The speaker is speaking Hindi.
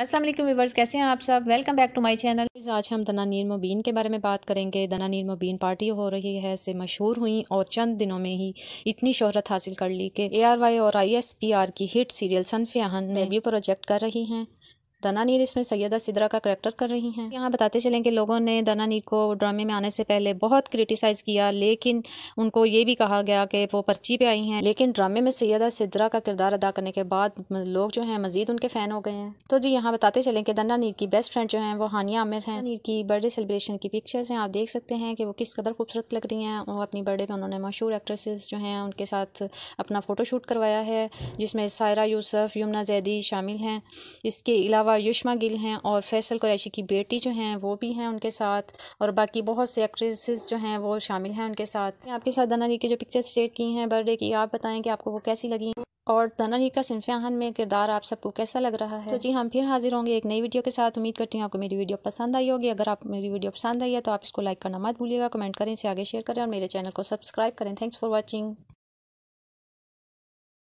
अस्सलाम वालेकुम कैसे हैं आप सब welcome back to my channel आज हम दना नीर मुबीन के बारे में बात करेंगे दना नीर मुबीन पार्टी हो रही है से मशहूर हुई और चंद दिनों में ही इतनी शोहरत हासिल कर ली कि एआरवाई और आईएसपीआर की हिट सीरियल सनफ में हाँ। भी प्रोजेक्ट कर रही हैं दना नीर इसमें सैयदा सिदरा का करेक्टर कर रही हैं यहाँ बताते चलें कि लोगों ने दना नीर को ड्रामे में आने से पहले बहुत क्रिटिसाइज़ किया लेकिन उनको ये भी कहा गया कि वो पर्ची पे आई हैं लेकिन ड्रामे में सैयदा सिदरा का किरदार अदा करने के बाद लोग जो हैं मजीद उनके फ़ैन हो गए हैं तो जी यहाँ बताते चलें कि दना नीर की बेस्ट फ्रेंड जो हैं वो हानिया आमिर हैं नीर की बर्थडे सेलिब्रेशन की पिक्चर्स हैं आप देख सकते हैं कि वो किस कदर खूबसूरत लग रही हैं और अपनी बर्थडे पर उन्होंने मशहूर एक्ट्रेसेस जो हैं उनके साथ अपना फ़ोटो शूट करवाया है जिसमें सायरा यूसफ़ यमुना जैदी शामिल हैं इसके अलावा अलावा युषमा गिल हैं और फैसल कुरैशी की बेटी जो हैं वो भी हैं उनके साथ और बाकी बहुत से एक्ट्रेसेस जो हैं वो शामिल हैं उनके साथ आपके साथ दाना री की जो पिक्चर्स शेयर की हैं बर्थडे की आप बताएं कि आपको वो कैसी लगी और दाना जी का सिनफ में किरदार आप सबको कैसा लग रहा है तो जी हम फिर हाजिर होंगे एक नई वीडियो के साथ उम्मीद करती हूँ आपको मेरी वीडियो पसंद आई होगी अगर आप मेरी वीडियो पसंद आई है तो आप इसको लाइक करना मत भूलिएगा कमेंट करें इसे आगे शेयर करें और मेरे चैनल को सब्सक्राइब करें थैंक्स फॉर वॉचिंग